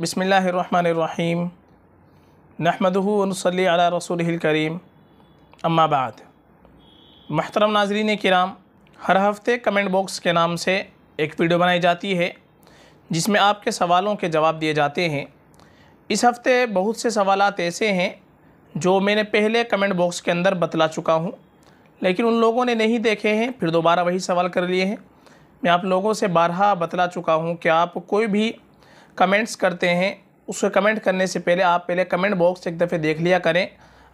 बसमीम नहमदूनसली रसूल करीम अम्माबाद महतरम नाजरीन कराम हर हफ्ते कमेंट बॉक्स के नाम से एक वीडियो बनाई जाती है जिसमें आपके सवालों के जवाब दिए जाते हैं इस हफ्ते बहुत से सवाल ऐसे हैं जो मैंने पहले कमेंट बॉक्स के अंदर बतला चुका हूँ लेकिन उन लोगों ने नहीं देखे हैं फिर दोबारा वही सवाल कर लिए हैं मैं आप लोगों से बारहा बतला चुका हूँ कि आप कोई भी कमेंट्स करते हैं उसको कमेंट करने से पहले आप पहले कमेंट बॉक्स एक दफ़े देख लिया करें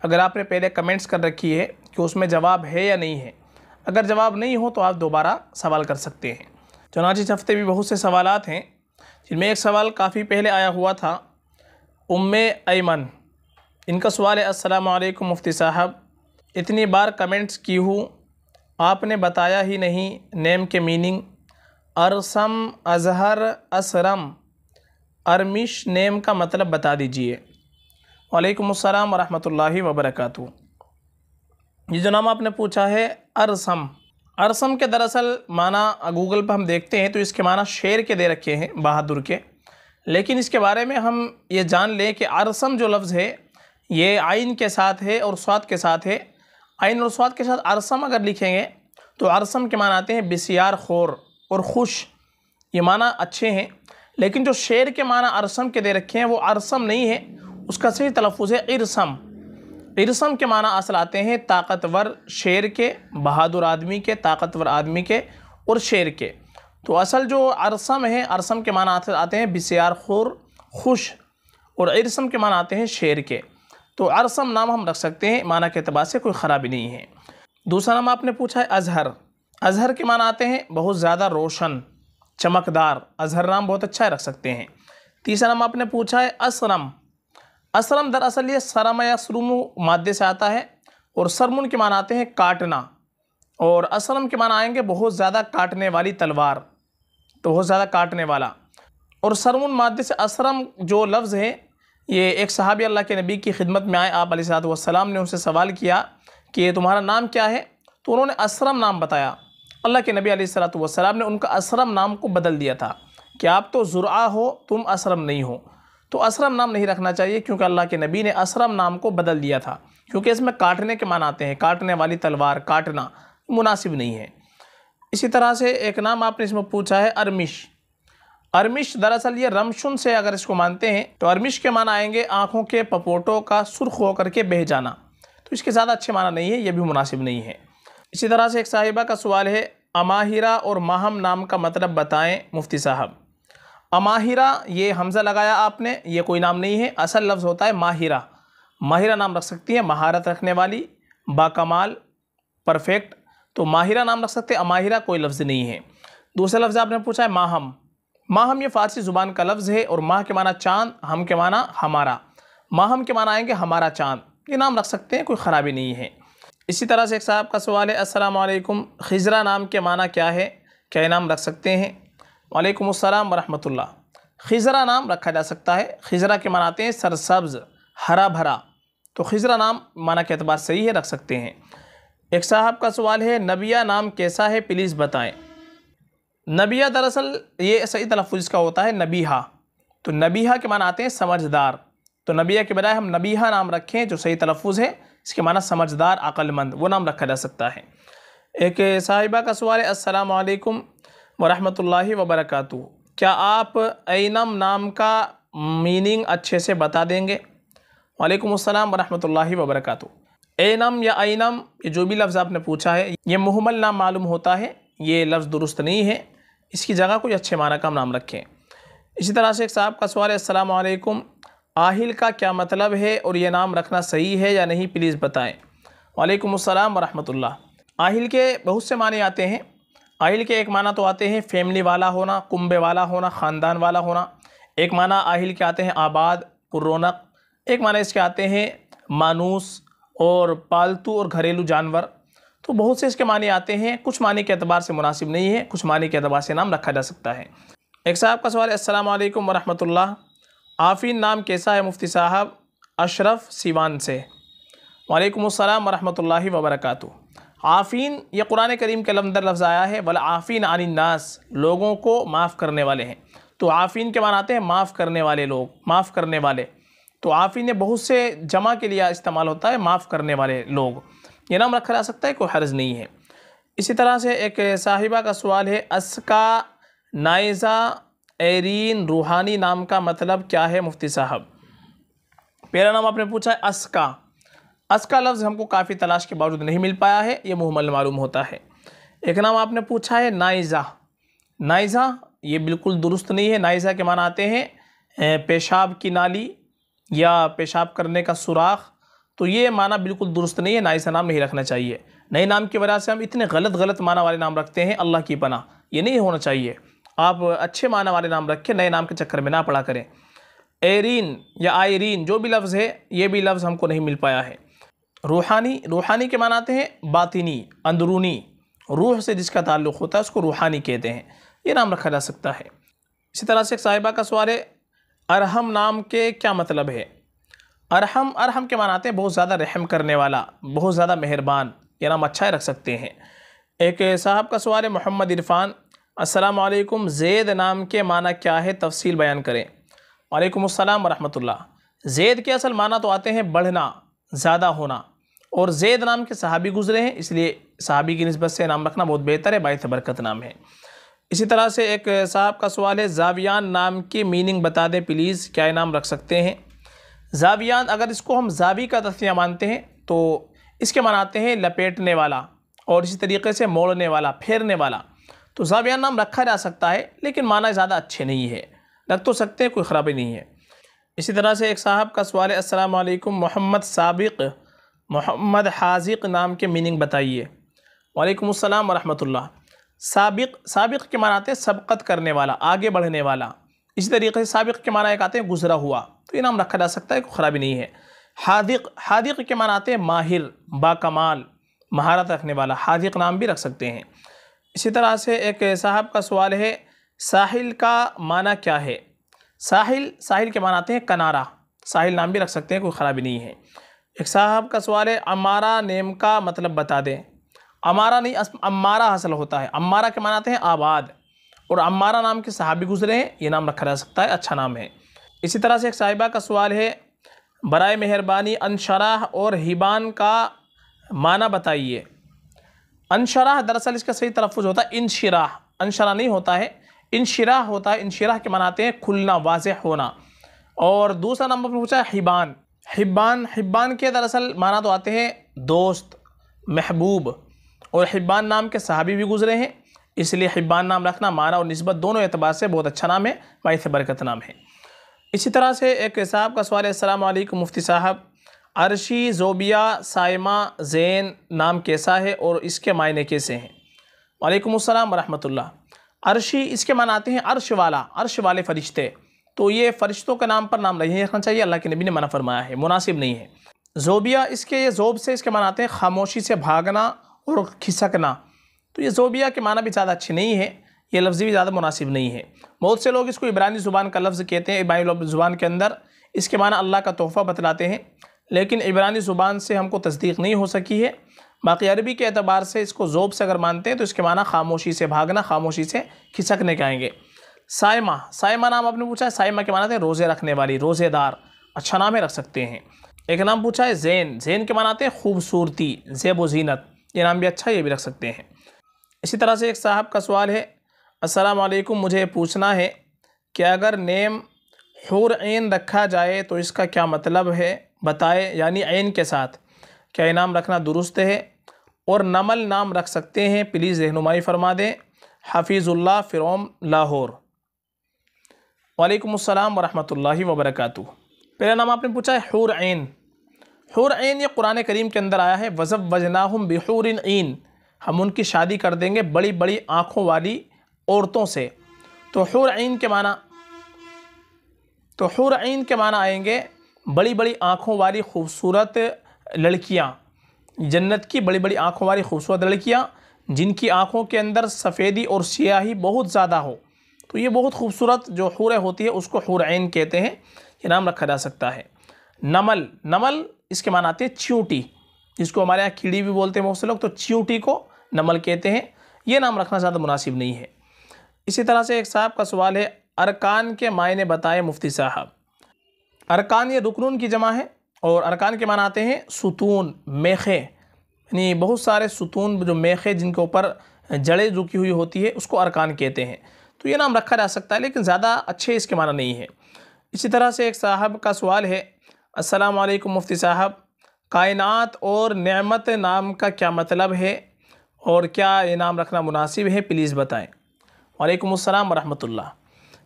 अगर आपने पहले कमेंट्स कर रखी है कि उसमें जवाब है या नहीं है अगर जवाब नहीं हो तो आप दोबारा सवाल कर सकते हैं चुनाच इस हफ्ते भी बहुत से सवाल हैं जिनमें एक सवाल काफ़ी पहले आया हुआ था उम ऐमन इनका सवाल है असलकम मुफ्ती साहब इतनी बार कमेंट्स की हूँ आपने बताया ही नहीं नेम के मीनिंग अरसम अजहर असरम अरमिश नेम का मतलब बता दीजिए वालेकुम अस्सलाम वरहमतुल्लाहि वबरकू ये जो नाम आपने पूछा है अरसम अरसम के दरअसल माना गूगल पर हम देखते हैं तो इसके माना शेर के दे रखे हैं बहादुर के लेकिन इसके बारे में हम ये जान लें कि अरसम जो लफ्ज़ है ये आइन के साथ है और स्वाद के साथ है आइन और स्वाद के साथ अरसम अगर लिखेंगे तो अरसम के माना आते हैं बिसियार खोर और खुश ये माना अच्छे हैं लेकिन जो शेर के माना अरसम के दे रखे हैं वो अरसम नहीं है उसका सही तलफ़ है इरसम इरसम के माना असल आते हैं ताकतवर शेर के बहादुर आदमी के ताकतवर आदमी के और शेर के तो असल जो अरसम है अरसम के माना आते हैं बिसार खुर खुश और इरसम के माना आते हैं शेर के तो अरसम नाम हम रख सकते हैं माना के अतबार से कोई ख़राबी नहीं है दूसरा नाम आपने पूछा है अजहर अजहर के माना आते हैं बहुत ज़्यादा रोशन चमकदार अजहर नाम बहुत अच्छा रख सकते हैं तीसरा नाम आपने पूछा है असरम असरम दरअसल ये सरम या सरुम मादे से आता है और सरमुन के मान आते हैं काटना और असरम के मान आएंगे बहुत ज़्यादा काटने वाली तलवार तो बहुत ज़्यादा काटने वाला और सरमुन मादे से असरम जो लफ्ज़ है ये एक सहाबी अल्लाह के नबी की खिदमत में आए आप सलाम ने उनसे सवाल किया कि तुम्हारा नाम क्या है तो उन्होंने असरम नाम बताया अल्लाह के नबी वसलाम ने उनका असरम नाम को बदल दिया था कि आप तो ज़ुरा हो तुम असरम नहीं हो तो असरम नाम नहीं रखना चाहिए क्योंकि अल्लाह के नबी ने असरम नाम को बदल दिया था क्योंकि इसमें काटने के मान आते हैं काटने वाली तलवार काटना मुनासिब नहीं है इसी तरह से एक नाम आपने इसमें पूछा है अरमिश अरमिश दरअसल ये रमशुन से अगर इसको मानते हैं तो अरमिश के माना आएंगे आँखों के पपोटों का सुर्ख होकर के बह जाना तो इसके ज़्यादा अच्छे माना नहीं है ये भी मुनासिब नहीं है इसी तरह से एक साहिबा का सवाल है अमाहिरा और माहम नाम का मतलब बताएं मुफ्ती साहब अमाहिरा ये हमज़ा लगाया आपने ये कोई नाम नहीं है असल लफ्ज़ होता है माहिरा माहिरा नाम रख सकती हैं महारत रखने वाली बाकमाल परफेक्ट तो माहिरा नाम रख सकते हैं अमाहिरा कोई लफ्ज़ नहीं है दूसरा लफ्ज़ आपने पूछा है माहम माहम ये फ़ारसी ज़ुबान का लफ्ज़ है और माह के माना चाँद हम के माना हमारा माहम के माना आएंगे हमारा चाँद ये नाम रख सकते हैं कोई ख़राबी नहीं है इसी तरह से एक साहब का सवाल है वालेकुम खिजरा नाम के माना क्या है क्या नाम रख सकते हैं वालेकुम अस्सलाम वरहमतुल्ला खिजरा नाम रखा जा सकता है खिजरा के मनाते हैं सरसब्ज़ हरा भरा तो खिजरा नाम माना के अतबार सही है रख सकते हैं एक साहब का सवाल है नबिया नाम कैसा है प्लीज़ बताएँ नबिया दरअसल ये सही तलफ़ इसका होता है नबीहा तो नबीहा के मान आते हैं समझदार तो नबिया के बजाय हम नबीहा नाम रखें जो सही तलफ़ है इसके माना समझदार अक्लमंद वो नाम रखा जा सकता है एक साहिबा का सवाल है असलकम वरहमल वबरक क्या आप ऐनम नाम का मीनिंग अच्छे से बता देंगे वालेकुम अस्सलाम वरहमतुल्लाहि वबरकatuh एनम या ऐनम ये जो भी लफ्ज़ आपने पूछा है ये मुहमल नाम मालूम होता है ये लफ्ज़ दुरुस्त नहीं है इसकी जगह कोई अच्छे माना का नाम रखें इसी तरह से एक साहब का सवाल है असलकम आहिल का क्या मतलब है और यह नाम रखना सही है या नहीं प्लीज़ बताएं वालेकुम अस्सलाम वरहमतुल्लाह आहिल के बहुत से माने आते हैं आहिल के एक माना तो आते हैं फैमिली वाला होना कुंबे वाला होना ख़ानदान वाला होना एक माना आहिल के आते हैं आबाद पुरौनक एक माना इसके आते हैं मानूस और पालतू और घरेलू जानवर तो बहुत से इसके माने आते हैं कुछ माने के अतबार से मुनासिब नहीं है कुछ माने के अतबार से नाम रखा जा सकता है एक साहब का सवाल असल वरहमल आफिन नाम कैसा है मुफ्ती साहब अशरफ सिवान से वालेकुम अस्सलाम वरहमतुल्लाहि वबरकत आफ़ीन ये कुरान करीम के लमदर लफ्ज़ आया है वल आफ़ीन नास लोगों को माफ़ करने वाले हैं तो आफ़ीन के मनाते हैं माफ़ करने वाले लोग माफ़ करने वाले तो आफ़ीन ये बहुत से जमा के लिए इस्तेमाल होता है माफ़ करने वाले लोग ये नाम रखा जा सकता है कोई हर्ज नहीं है इसी तरह से एक साहिबा का सवाल है असका नाइज़ा एरीन रूहानी नाम का मतलब क्या है मुफ्ती साहब पहला नाम आपने पूछा है असका असका लफ्ज़ हमको काफ़ी तलाश के बावजूद नहीं मिल पाया है ये मुहमल मालूम होता है एक नाम आपने पूछा है नाइज़ा नाइज़ा ये बिल्कुल दुरुस्त नहीं है नाइज़ा के माना आते हैं पेशाब की नाली या पेशाब करने का सुराख तो ये माना बिल्कुल दुरुस्त नहीं है नाइज़ा नाम नहीं रखना चाहिए नए नाम की वजह से हम इतने गलत गलत माना वाले नाम रखते हैं अल्लाह की पना ये नहीं होना चाहिए आप अच्छे माना वाले नाम रखें नए नाम के चक्कर में ना पड़ा करें एरीन या आयरीन जो भी लफ्ज़ है ये भी लफ्ज़ हमको नहीं मिल पाया है रूहानी रूहानी के माना आते हैं बातिनी अंदरूनी रूह से जिसका ताल्लुक़ होता है उसको रूहानी कहते हैं ये नाम रखा जा सकता है इसी तरह से एक साहिबा का सवाल है अरहम नाम के क्या मतलब है अरहम अरहम के मानाते हैं बहुत ज़्यादा रहम करने वाला बहुत ज़्यादा मेहरबान ये नाम अच्छा रख सकते हैं एक साहब का सवाल है मोहम्मद इरफान असलकम ज़ैद नाम के माना क्या है तफसील बयान करें वालेकुम अस्सलाम वरहमतुल्ला ज़ैद के असल माना तो आते हैं बढ़ना ज़्यादा होना और ज़ैद नाम के सहाबी गुजरे हैं इसलिए सहाबी की नस्बत से नाम रखना बहुत बेहतर है बायत बरकत नाम है इसी तरह से एक साहब का सवाल है जावियान नाम की मीनिंग बता दें प्लीज़ क्या नाम रख सकते हैं जावियान अगर इसको हम जावी का तस्या मानते हैं तो इसके मनाते हैं लपेटने वाला और इसी तरीके से मोड़ने वाला फेरने वाला तो जाबियान नाम रखा जा सकता है लेकिन माना ज़्यादा अच्छे नहीं है रख तो सकते हैं कोई ख़राबी नहीं है इसी तरह से एक साहब का सवाल है वालेकुम मोहम्मद सबक मोहम्मद हाजिक नाम के मीनिंग बताइए वालेकुम अस्सलाम वरहमतुल्लाह सबक के माना आते हैं सबकत करने वाला आगे बढ़ने वाला इसी तरीके से सबक़ के माना एक आते हैं गुजरा हुआ तो ये नाम रखा जा सकता है कोई ख़राबी नहीं है हादिक हादिक के माना आते हैं माहिर बाकमाल महारत रखने वाला हादिक नाम भी रख सकते हैं इसी तरह से एक साहब का सवाल है साहिल का माना क्या है साहिल साहिल के माना आते हैं कनारा साहिल नाम भी रख सकते हैं कोई ख़राबी नहीं है एक साहब का सवाल है अमारा नेम का मतलब बता दें अमारा नहीं अमारा हासिल होता है अमारा के माना आते हैं आबाद और अमारा नाम के साहबी गुजरे हैं ये नाम रखा जा सकता है अच्छा नाम है इसी तरह से एक साहिबा का सवाल है बरए मेहरबानी अनशराह और हिबान का माना बताइए अनशराह दरअसल इसका सही तलफ़ होता है इनशराह अनशरा नहीं होता है इनशराह होता है इनशराह के मनाते हैं खुलना वाज होना और दूसरा नंबर पर पूछा हिबान हिब्बान हिब्बान के दरअसल माना तो आते हैं दोस्त महबूब और हिब्बान नाम के सहाबी भी गुजरे हैं इसलिए हिब्बान नाम रखना माना और नस्बत दोनों एतबार से बहुत अच्छा नाम है बाईस बरकत नाम है इसी तरह से एक साहब का सवाल है अल्लाम मुफ्ती साहब अरशी जोबिया साइमा जैन नाम कैसा है और इसके मायने कैसे हैं वालेकुम अस्सलाम वरहमतुल्लाह अरशी इसके मान आते हैं अर्श वाला अर्श वाले फरिश्ते तो ये फरिश्तों के नाम पर नाम नहीं रखना चाहिए अल्लाह के नबी ने मना फरमाया है मुनासिब नहीं है जोबिया इसके ये जोब से इसके मनाते हैं खामोशी से भागना और खिसकना तो ये जोबिया के माना भी ज़्यादा अच्छे नहीं है ये लफ्ज़ भी ज़्यादा मुनासिब नहीं है बहुत से लोग इसको इब्रानी ज़ुबान का लफ्ज़ कहते हैं इब्रानी ज़ुबान के अंदर इसके माना अल्लाह का तोहफ़ा बतलाते हैं लेकिन इबरानी ज़ुबान से हमको तस्दीक नहीं हो सकी है बाकी अरबी के अतबार से इसको ज़ोब से अगर मानते हैं तो इसके माना खामोशी से भागना खामोशी से खिसकने के आएंगे सायमा सायमा नाम आपने पूछा है सायमा के माना थे रोज़े रखने वाली रोज़ेदार अच्छा नाम है रख सकते हैं एक नाम पूछा है जैन जैन के मानाते हैं खूबसूरती जेब जीनत ये नाम भी अच्छा ये भी रख सकते हैं इसी तरह से एक साहब का सवाल है असलकुम मुझे पूछना है कि अगर नेम हूर ऐन रखा जाए तो इसका क्या मतलब है बताए यानी ऐन के साथ क्या इनाम रखना दुरुस्त है और नमल नाम रख सकते हैं प्लीज़ रहनुमाई फरमा दें हाफिज़ुल्ला फ्रॉम लाहौर वालेकुम अस्सलाम वरहमतुल्लाहि पहला नाम आपने पूछा है हूर ऐन हूर ऐन ये कुरान करीम के अंदर आया है वज़ब वजनाहम बिहूर ऐन हम उनकी शादी कर देंगे बड़ी बड़ी आँखों वाली औरतों से तो हूर ऐन के माना तो हूर ऐन के माना आएंगे बड़ी बड़ी आँखों वाली खूबसूरत लड़कियाँ जन्नत की बड़ी बड़ी आँखों वाली खूबसूरत लड़कियाँ जिनकी आँखों के अंदर सफ़ेदी और स्याही बहुत ज़्यादा हो तो ये बहुत खूबसूरत जो हूर होती है उसको हूरैन कहते हैं ये नाम रखा जा सकता है नमल नमल इसके मान आते हैं च्यूटी जिसको हमारे यहाँ कीड़ी भी बोलते हैं बहुत से लोग तो च्यूटी को नमल कहते हैं ये नाम रखना ज़्यादा मुनासिब नहीं है इसी तरह से एक साहब का सवाल है अरकान के मायने बताए मुफ्ती साहब अरकान ये रुकनून की जमा है और अरकान के माना आते हैं सुतून मेखे यानी बहुत सारे सुतून जो मेखे जिनके ऊपर जड़ें झुकी हुई होती है उसको अरकान कहते हैं तो ये नाम रखा जा सकता है लेकिन ज़्यादा अच्छे इसके माना नहीं है इसी तरह से एक साहब का सवाल है वालेकुम मुफ्ती साहब कायनात और नेमत नाम का क्या मतलब है और क्या ये नाम रखना मुनासिब है प्लीज़ बताएँ वालेकुम अस्सलाम वरहमतुल्लाह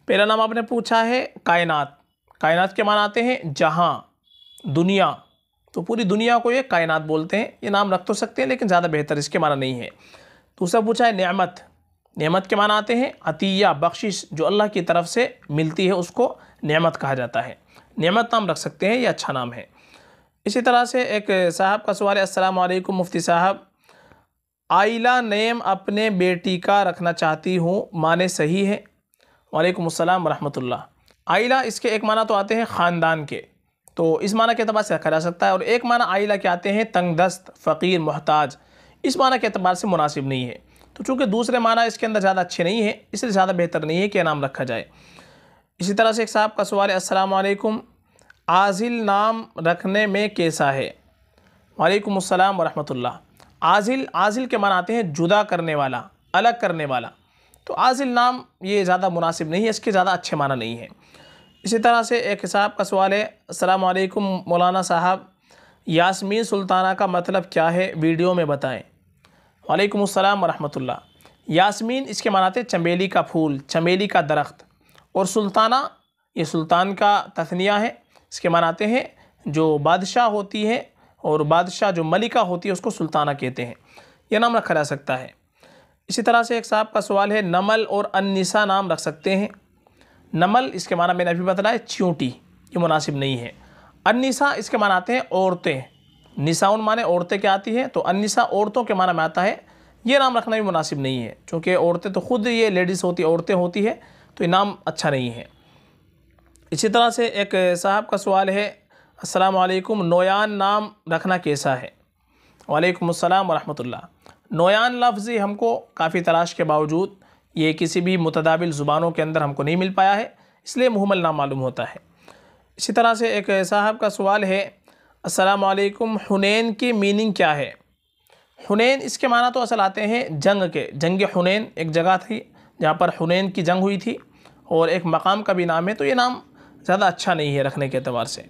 पहला नाम आपने पूछा है कायनात कायनात के मान आते हैं जहाँ दुनिया तो पूरी दुनिया को ये कायनात बोलते हैं ये नाम रख तो सकते हैं लेकिन ज़्यादा बेहतर इसके माना नहीं है दूसरा पूछा है नेमत नेमत के माना आते हैं अतिया बख्शिश जो अल्लाह की तरफ से मिलती है उसको नेमत कहा जाता है नेमत नाम रख सकते हैं ये अच्छा नाम है इसी तरह से एक साहब का सवाल है अस्सलाम वालेकुम मुफ्ती साहब आइला नेम अपने बेटी का रखना चाहती हूँ माने सही है वालेकुम अस्सलाम रहमतुल्लाह आइला इसके एक माना तो आते हैं ख़ानदान के तो इस माना के अतबार से रखा जा सकता है और एक माना आइला के आते हैं तंगदस्त फ़कीर मोहताज इस माना के अतबार से मुनासिब नहीं है तो चूँकि दूसरे माना इसके अंदर ज़्यादा अच्छे नहीं है इसलिए ज़्यादा बेहतर नहीं है कि नाम रखा जाए इसी तरह से एक साहब का सवाल है असलकुम आजिल नाम रखने में कैसा है वालेकुम अस्सलाम वरहमतुल्लाह आजिल आजिल के माना आते हैं जुदा करने वाला अलग करने वाला तो आजिल नाम ये ज़्यादा मुनासिब नहीं है इसके ज़्यादा अच्छे माना नहीं है इसी तरह से एक साहब का सवाल है असलकुम मौलाना साहब यासमीन सुल्ताना का मतलब क्या है वीडियो में बताएं वालेकुम अस्सलाम वरहमतुल्लाह यासमीन इसके मानाते चमेली का फूल चमेली का दरख्त और सुल्ताना ये सुल्तान का तथनिया है इसके मानाते हैं जो बादशाह होती है और बादशाह जो मलिका होती है उसको सुल्ताना कहते हैं यह नाम रखा जा सकता है इसी तरह से एक साहब का सवाल है नमल और अनिसा नाम रख सकते हैं नमल इसके माना मैंने अभी बताया च्यूटी ये मुनासिब नहीं है अनिसा इसके माना आते हैं औरतें निसाउन माने औरतें क्या आती हैं तो अनिसा औरतों के माना में आता है ये नाम रखना भी मुनासिब नहीं है क्योंकि औरतें तो खुद ये लेडीज़ होती औरतें होती है तो ये नाम अच्छा नहीं है इसी तरह से एक साहब का सवाल है असलकुम नोयान नाम रखना कैसा है वालेकुम अस्सलाम नोयान लफ्ज़ हमको काफ़ी तलाश के बावजूद ये किसी भी मुतदाबिल ज़ुबानों के अंदर हमको नहीं मिल पाया है इसलिए मुहमल नाम मालूम होता है इसी तरह से एक साहब का सवाल है असलकम हुनैन की मीनिंग क्या है हुनैन इसके माना तो असल आते हैं जंग के जंग हुनैन एक जगह थी जहाँ पर हुनैन की जंग हुई थी और एक मकाम का भी नाम है तो ये नाम ज़्यादा अच्छा नहीं है रखने के अतबार से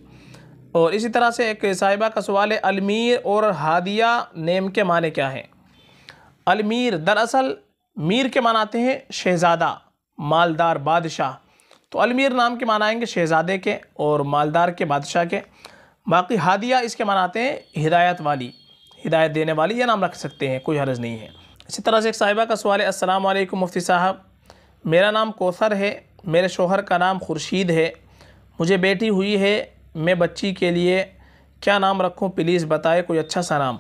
और इसी तरह से एक साहिबा का सवाल है अलमीर और हादिया नेम के माने क्या हैं अलमीर दरअसल मीर के माना आते हैं शहज़ादा मालदार बादशाह तो अलमीर नाम के माना शहज़ादे के और मालदार के बादशाह के बाकी हादिया इसके मनाते आते हैं हिदायत वाली हिदायत देने वाली यह नाम रख सकते हैं कोई हर्ज नहीं है इसी तरह से एक साहिबा का सवाल है असलकम मुफ्ती साहब मेरा नाम कोसर है मेरे शोहर का नाम खुर्शीद है मुझे बेटी हुई है मैं बच्ची के लिए क्या नाम रखूं प्लीज़ बताए कोई अच्छा सा नाम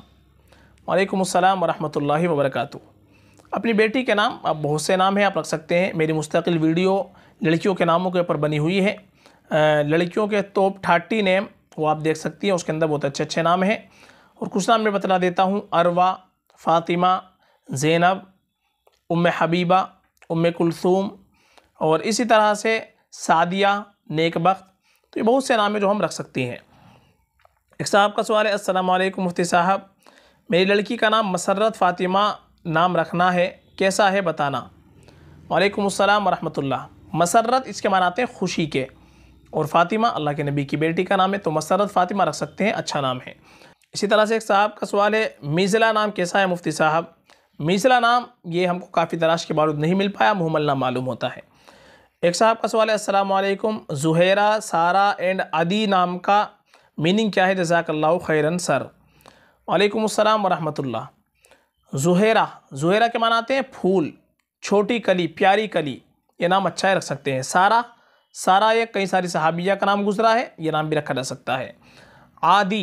वालेकुम अस्सलाम वरहमतुल्लाहि अपनी बेटी के नाम अब बहुत से नाम हैं आप रख सकते हैं मेरी मुस्तकिल वीडियो लड़कियों के नामों के ऊपर बनी हुई है लड़कियों के टॉप थर्टी नेम वो आप देख सकती हैं उसके अंदर बहुत अच्छे अच्छे नाम हैं और कुछ नाम मैं बतला देता हूँ अरवा फ़ातिमा ज़ैनब उम हबीबा उम कुलसूम और इसी तरह से सादिया नेकबख्त तो ये बहुत से नाम हैं जो हम रख सकती हैं एक साहब का सवाल है असलम मुफ्ती साहब मेरी लड़की का नाम मसरत फ़ातिमा नाम रखना है कैसा है बताना वालेकुम अस्सलाम वरहमतुल्लाह मसरत इसके मनाते आते हैं खुशी के और फ़ातिमा अल्लाह के नबी की बेटी का नाम है तो मसरत फ़ातिमा रख सकते हैं अच्छा नाम है इसी तरह से एक साहब का सवाल है मिज़ला नाम कैसा है मुफ्ती साहब मिज़ला नाम ये हमको काफ़ी तलाश के बावजूद नहीं मिल पाया मुहमल नाम मालूम होता है एक साहब का सवाल है असलकुम जहरा सारा एंड आदि नाम का मीनिंग क्या है जजाकल्ला खैरन सर वालेकुम अस्सलाम वरहमतुल्लाह जुहेरा जुहेरा के मान आते हैं फूल छोटी कली प्यारी कली ये नाम अच्छा ही रख सकते हैं सारा सारा ये कई सारी सहाबिया का नाम गुजरा है ये नाम भी रखा जा सकता है आदि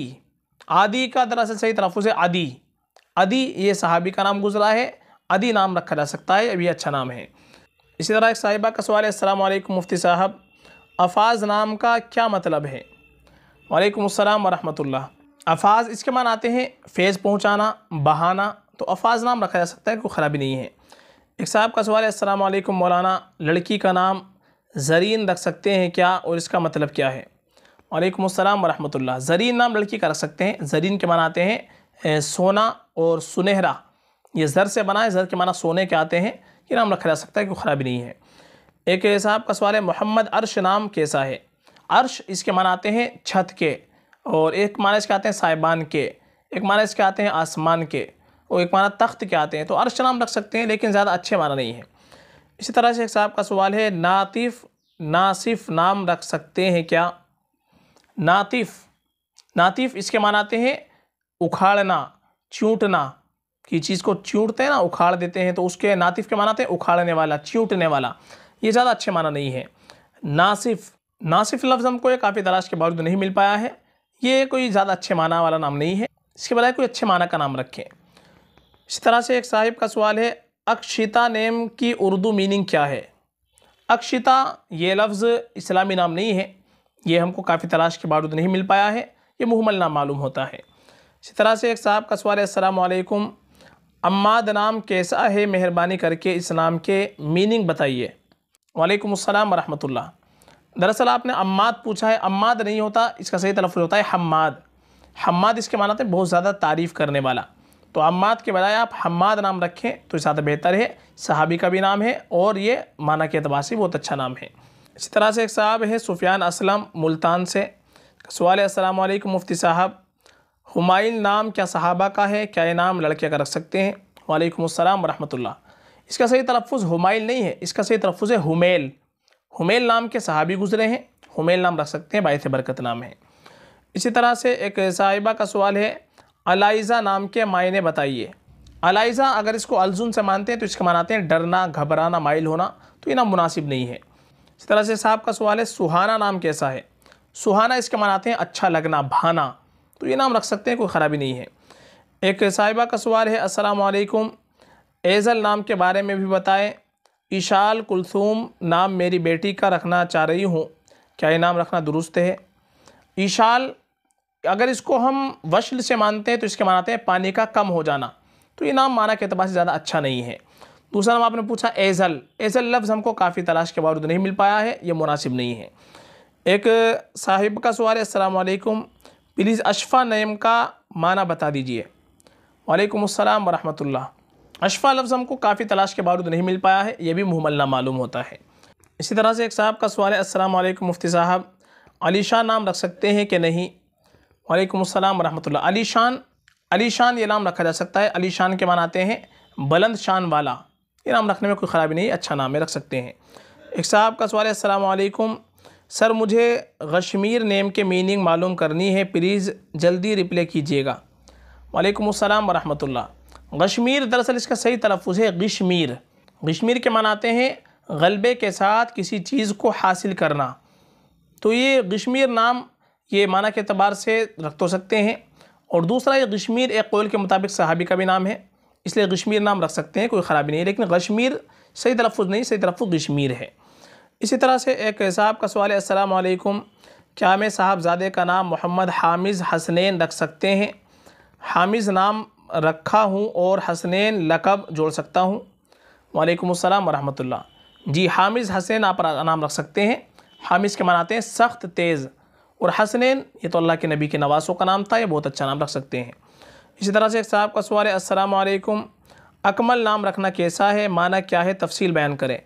आदि का दरअसल सही तरफ से आदि आदि ये सहाबी का नाम गुजरा है आदि नाम रखा जा सकता है अभी अच्छा नाम है इसी तरह एक साहिबा का सवाल है असलम मुफ्ती साहब अफाज नाम का क्या मतलब है वालेकुम अस्सलाम वरहमतुल्लाह अफाज इसके मान आते हैं फेज़ पहुँचाना बहाना तो अफाज नाम रखा जा सकता है कोई ख़राबी नहीं है एक साहब का सवाल है असलम मौलाना लड़की का नाम जरीन रख सकते हैं क्या और इसका मतलब क्या है वालेकुम अस्सलाम वरहमतुल्लाह जरीन नाम लड़की का रख सकते हैं जरीन के मान आते हैं सोना और सुनहरा ये ज़र से बना है ज़र के माना सोने के आते हैं ये नाम रखा जा सकता है कोई ख़राबी नहीं है एक साहब का सवाल है मोहम्मद अर्श नाम कैसा है अर्श इसके माना आते हैं छत के और एक माना इसके आते हैं साइबान के एक माना इसके आते हैं आसमान के और एक माना तख्त के आते हैं तो अर्श नाम रख सकते हैं लेकिन ज़्यादा अच्छे माना नहीं है इसी तरह से एक साहब का सवाल है नातिफ़ नासिफ नाम रख सकते हैं क्या नातिफ़ नातिफ़ इसके मान आते हैं उखाड़ना चूटना कि चीज़ को चूटते हैं ना उखाड़ देते हैं तो उसके नातिफ़ के मानाते हैं उखाड़ने वाला चूटने वाला ये ज़्यादा अच्छे माना नहीं है नासिफ नासिफ लफ्ज़ हमको ये काफ़ी तलाश के बावजूद नहीं मिल पाया है ये कोई ज़्यादा अच्छे माना वाला नाम नहीं है इसके बजाय कोई अच्छे माना का नाम रखें इस तरह से एक साहिब का सवाल है अक्षिता नेम की उर्दू मीनिंग क्या है अक्षिता ये लफ्ज़ इस्लामी नाम नहीं है ये हमको काफ़ी तलाश के बावजूद नहीं मिल पाया है ये मुहमल नाम मालूम होता है इसी तरह से एक साहब का सवाल है असलकुम अम्माद नाम कैसा है मेहरबानी करके इस नाम के मीनिंग बताइए वालेकुम अस्सलाम वरहमतुल्लाह दरअसल आपने अम्माद पूछा है अम्माद नहीं होता इसका सही तलफ़ होता है हम्माद हम्माद इसके माना थे बहुत ज़्यादा तारीफ़ करने वाला तो अम्माद के बजाय आप हम्माद नाम रखें तो ज़्यादा बेहतर है सहाबी का भी नाम है और ये माना के अतबार से बहुत अच्छा नाम है इसी तरह से एक साहब है सुफियान असलम मुल्तान से सवाल असलम मुफ्ती साहब हमायल नाम क्या सहाबा का है क्या ये नाम लड़के का रख सकते हैं वालेकुम अस्सलाम वरहमतुल्लाह इसका सही तलफ़ हमायल नहीं है इसका सही तलफ़ है हुमेल हुमेल नाम के सहाबी गुजरे हैं हुमेल नाम रख सकते हैं बायस बरकत नाम है इसी तरह से एक साहिबा का सवाल है अलाइज़ा नाम के मायने बताइए अलाइज़ा अगर इसको अलजुन से मानते हैं तो इसके मनाते हैं डरना घबराना माइल होना तो ये नाम मुनासिब नहीं है इसी तरह से साहब का सवाल है सुहाना नाम कैसा है सुहाना इसके मनाते हैं अच्छा लगना भाना तो ये नाम रख सकते हैं कोई ख़राबी नहीं है एक साहिबा का सवाल है असलकुम एज़ल नाम के बारे में भी बताएँ ईशाल कुलसूम नाम मेरी बेटी का रखना चाह रही हूँ क्या ये नाम रखना दुरुस्त है ईशाल अगर इसको हम वशल से मानते हैं तो इसके मानते हैं पानी का कम हो जाना तो ये नाम माना के अतबार से ज़्यादा अच्छा नहीं है दूसरा नाम आपने पूछा एजल एजल लफ्ज़ हमको काफ़ी तलाश के बावजूद नहीं मिल पाया है ये मुनासिब नहीं है एक साहिब का सवाल है असलम प्लीज़ अशफा नयम का माना बता दीजिए वालेकुम अस्सलाम वरहमतुल्लाह अशफा लफ्ज़ हमको काफ़ी तलाश के बारूद नहीं मिल पाया है ये भी मुहमलना मालूम होता है इसी तरह से एक साहब का सवाल है अस्सलाम वालेकुम मुफ्ती साहब अली शान नाम रख सकते हैं कि नहीं वालेकुम अस्सलाम रहमतुल्ला अली शान अली शान ये नाम रखा जा सकता है अली शान के मान आते हैं बुलंद शान वाला ये नाम रखने में कोई ख़राबी नहीं अच्छा नाम है रख सकते हैं एक साहब का सवाल है असलकुम सर मुझे कश्मीर नेम के मीनिंग मालूम करनी है प्लीज़ जल्दी रिप्लाई कीजिएगा वालेकुम अस्सलाम वरहमतुल्ला गश्मीर दरअसल इसका सही तलफ़ है गश्मीर गश्मीर के मनाते हैं गलबे के साथ किसी चीज़ को हासिल करना तो ये गश्मीर नाम ये माना के अतबार से रख तो सकते हैं और दूसरा ये गश्मीर एक कोयल के मुताबिक सहाबी का भी नाम है इसलिए गश्मीर नाम रख सकते हैं कोई ख़राबी नहीं लेकिन गश्मीर सही तलफ़ नहीं सही तलफ़ गश्मीर है इसी तरह से एक साहब का सवाल है असलकुम क्या मैं साहबजादे का नाम मोहम्मद हामिज़ हसनैन रख सकते हैं हामिज़ नाम रखा हूँ और हसनैन लकब जोड़ सकता हूँ वालेकुम अस्सलाम वरहमतुल्ला जी हामिज़ हसैन आप नाम रख सकते हैं हामिज़ के मनाते हैं सख्त तेज़ और हसनैन ये तो अल्लाह के नबी के नवासों का नाम था ये बहुत अच्छा नाम रख सकते हैं इसी तरह से एक साहब का सवाल है असलकुम अकमल नाम रखना कैसा है माना क्या है तफसील बयान करें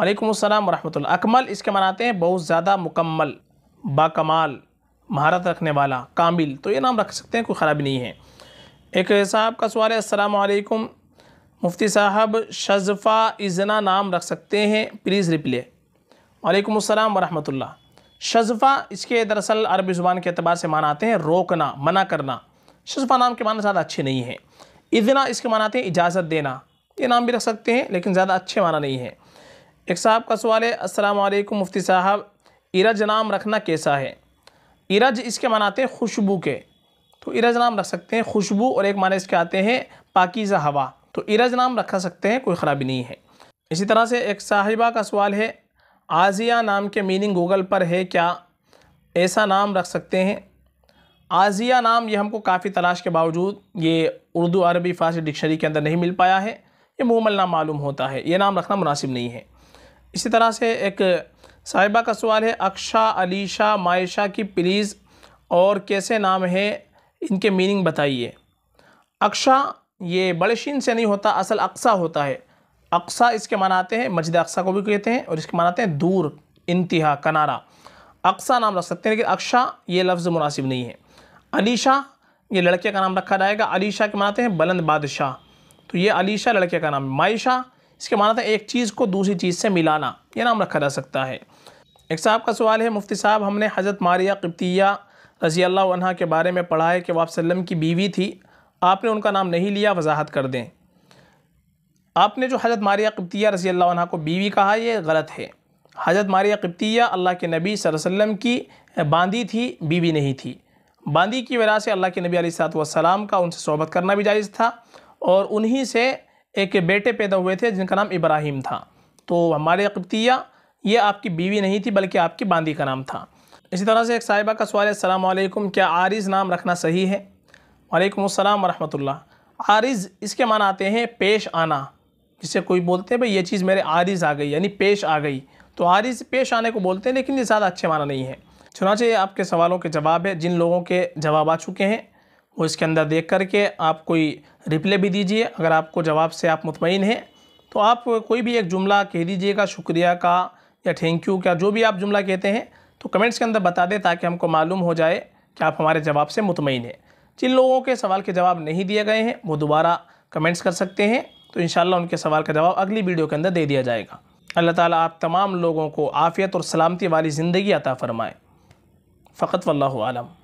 वालेकुम अस्सलाम वरहमतुल्लाह अकमल इसके मनाते हैं बहुत ज़्यादा मुकम्मल बाकमाल महारत रखने वाला कामिल तो ये नाम रख सकते हैं कोई ख़राबी नहीं है एक साहब का सवाल है असलकुम मुफ्ती साहब शजफ़ा इजना नाम रख सकते हैं प्लीज़ रिप्ले वालेकुम अस्सलाम वरह शजफ़ा इसके दरअसल अरबी ज़ुबान के अतबार से माना आते हैं रोकना मना करना शजफ़ा नाम के माना ज़्यादा अच्छे नहीं हैं इजना इसके माना आते हैं इजाज़त देना ये नाम भी रख सकते हैं लेकिन ज़्यादा अच्छे माना नहीं है एक साहब का सवाल है असलकुम मुफ्ती साहब इरज नाम रखना कैसा है इरज इसके मनाते हैं खुशबू के तो इरज नाम रख सकते हैं खुशबू और एक माने इसके आते हैं पाकिज़ा हवा तो इरज नाम रखा सकते हैं कोई ख़राबी नहीं है इसी तरह से एक साहिबा का सवाल है आज़िया नाम के मीनिंग गूगल पर है क्या ऐसा नाम रख सकते हैं आज़िया नाम ये हमको काफ़ी तलाश के बावजूद ये उर्दू अरबी फ़ारसी डिक्शनरी के अंदर नहीं मिल पाया है ये मुमल नाम मालूम होता है ये नाम रखना मुनासिब नहीं है इसी तरह से एक साहिबा का सवाल है अक्षा अलीशा मायशा की प्लीज़ और कैसे नाम है इनके मीनिंग बताइए अक्शा ये बड़े शीन से नहीं होता असल अक्सा होता है अक्सा इसके मनाते हैं मस्जिद अक्सा को भी कहते हैं और इसके मनाते हैं दूर इंतहा कनारा अक्सा नाम रख सकते हैं लेकिन अक्शा ये लफ्ज़ मुनासिब नहीं है अलीशा ये लड़के का नाम रखा जाएगा अलीशा के मनाते हैं बुलंद बादशाह तो ये अलीशा लड़के का नाम है मायशा इसके माना हैं एक चीज़ को दूसरी चीज़ से मिलाना ये नाम रखा जा सकता है एक साहब का सवाल है मुफ्ती साहब हमने हज़रत मारिया किप्तिया रज़ी अल्लाह के बारे में पढ़ा है कि वह वसल्लम की बीवी थी आपने उनका नाम नहीं लिया वजाहत कर दें आपने जो हजरत मारिया कब्तिया रज़ी अल्लाह को बीवी कहा यह गलत है हजरत मारिया कब्तिया अल्लाह के नबी वसल्लम की बांदी थी बीवी नहीं थी बांदी की वजह से अल्लाह के नबी सलाम का उनसे सोबत करना भी जायज़ था और उन्हीं से एक बेटे पैदा हुए थे जिनका नाम इब्राहिम था तो हमारे कब्तिया ये आपकी बीवी नहीं थी बल्कि आपकी बांदी का नाम था इसी तरह से एक साहिबा का सवाल है सलामकुम क्या आरिज नाम रखना सही है वालेकुम अस्सलाम वरहमतुल्लाह आरिज इसके मान आते हैं पेश आना जिसे कोई बोलते हैं भाई ये चीज़ मेरे आरिज आ गई यानी पेश आ गई तो आरिज पेश आने को बोलते हैं लेकिन ये ज़्यादा अच्छे माना नहीं है चुनाचे ये आपके सवालों के जवाब है जिन लोगों के जवाब आ चुके हैं वो इसके अंदर देख करके आप कोई रिप्ले भी दीजिए अगर आपको जवाब से आप मुतमिन हैं तो आप कोई भी एक जुमला कह दीजिएगा शुक्रिया का या थैंक यू का जो भी आप जुमला कहते हैं तो कमेंट्स के अंदर बता दें ताकि हमको मालूम हो जाए कि आप हमारे जवाब से मुतमिन हैं जिन लोगों के सवाल के जवाब नहीं दिए गए हैं वो दोबारा कमेंट्स कर सकते हैं तो इन उनके सवाल का जवाब अगली वीडियो के अंदर दे दिया जाएगा अल्लाह ताली आप तमाम लोगों को आफ़ियत और सलामती वाली ज़िंदगी अता फ़रमाएँ फ़कत वल्लम